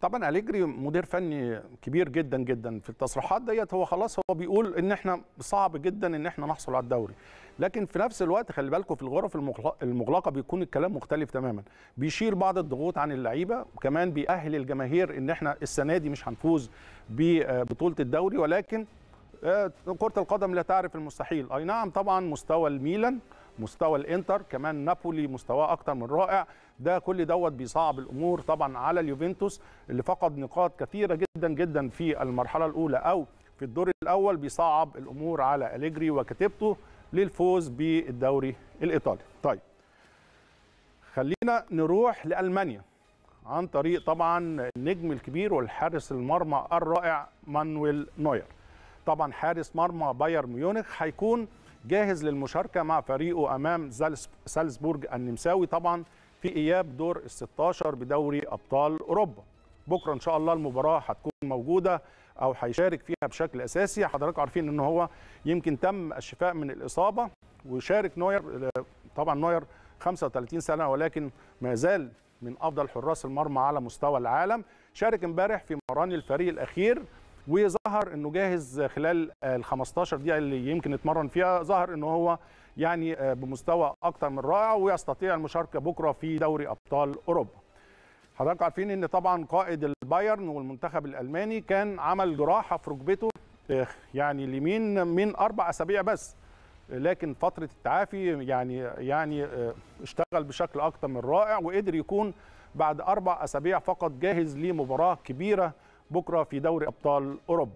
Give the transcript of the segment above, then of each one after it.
طبعا أليجري مدير فني كبير جدا جدا في التصريحات ديت هو خلاص هو بيقول ان احنا صعب جدا ان احنا نحصل على الدوري لكن في نفس الوقت خلي بالكم في الغرف المغلقه بيكون الكلام مختلف تماما بيشيل بعض الضغوط عن اللعيبه وكمان بيأهل الجماهير ان احنا السنه دي مش هنفوز ببطوله الدوري ولكن آه، كره القدم لا تعرف المستحيل اي نعم طبعا مستوى الميلان مستوى الانتر كمان نابولي مستواه اكتر من رائع ده كل دوت بيصعب الامور طبعا على اليوفنتوس اللي فقد نقاط كثيره جدا جدا في المرحله الاولى او في الدور الاول بيصعب الامور على اليجري وكتيبته للفوز بالدوري الايطالي طيب خلينا نروح لالمانيا عن طريق طبعا النجم الكبير والحارس المرمى الرائع مانويل نوير طبعا حارس مرمى بايرن ميونخ هيكون جاهز للمشاركه مع فريقه امام سالزبورج النمساوي طبعا في اياب دور ال 16 بدوري ابطال اوروبا بكره ان شاء الله المباراه هتكون موجوده او هيشارك فيها بشكل اساسي حضراتكم عارفين ان هو يمكن تم الشفاء من الاصابه وشارك نوير طبعا نوير 35 سنه ولكن ما زال من افضل حراس المرمى على مستوى العالم شارك امبارح في مران الفريق الاخير وظهر انه جاهز خلال ال 15 دقيقه اللي يمكن اتمرن فيها ظهر ان هو يعني آه، بمستوى اكثر من رائع ويستطيع المشاركه بكره في دوري ابطال اوروبا. حضراتكم عارفين ان طبعا قائد البايرن والمنتخب الالماني كان عمل جراحه في ركبته آه، يعني اليمين من اربع اسابيع بس لكن فتره التعافي يعني يعني آه، اشتغل بشكل اكثر من رائع وقدر يكون بعد اربع اسابيع فقط جاهز لمباراه كبيره بكره في دوري ابطال اوروبا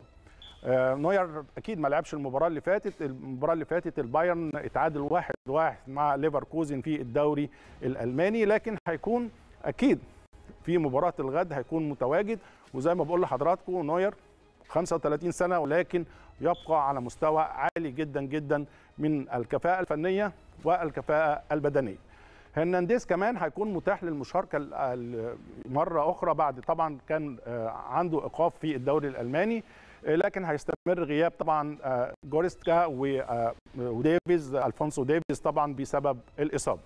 آه، نوير اكيد ما لعبش المباراه اللي فاتت المباراه اللي فاتت البايرن اتعادل واحد واحد مع ليفركوزن في الدوري الالماني لكن هيكون اكيد في مباراه الغد هيكون متواجد وزي ما بقول لحضراتكم نوير 35 سنه ولكن يبقى على مستوى عالي جدا جدا من الكفاءه الفنيه والكفاءه البدنيه هرنانديز كمان هيكون متاح للمشاركه مره اخرى بعد طبعا كان آه، عنده ايقاف في الدوري الالماني آه، لكن هيستمر غياب طبعا آه، جوريستكا وديفيز الفونسو ديفيز طبعا بسبب الاصابه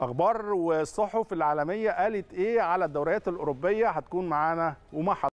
اخبار والصحف العالميه قالت ايه على الدوريات الاوروبيه هتكون معانا وما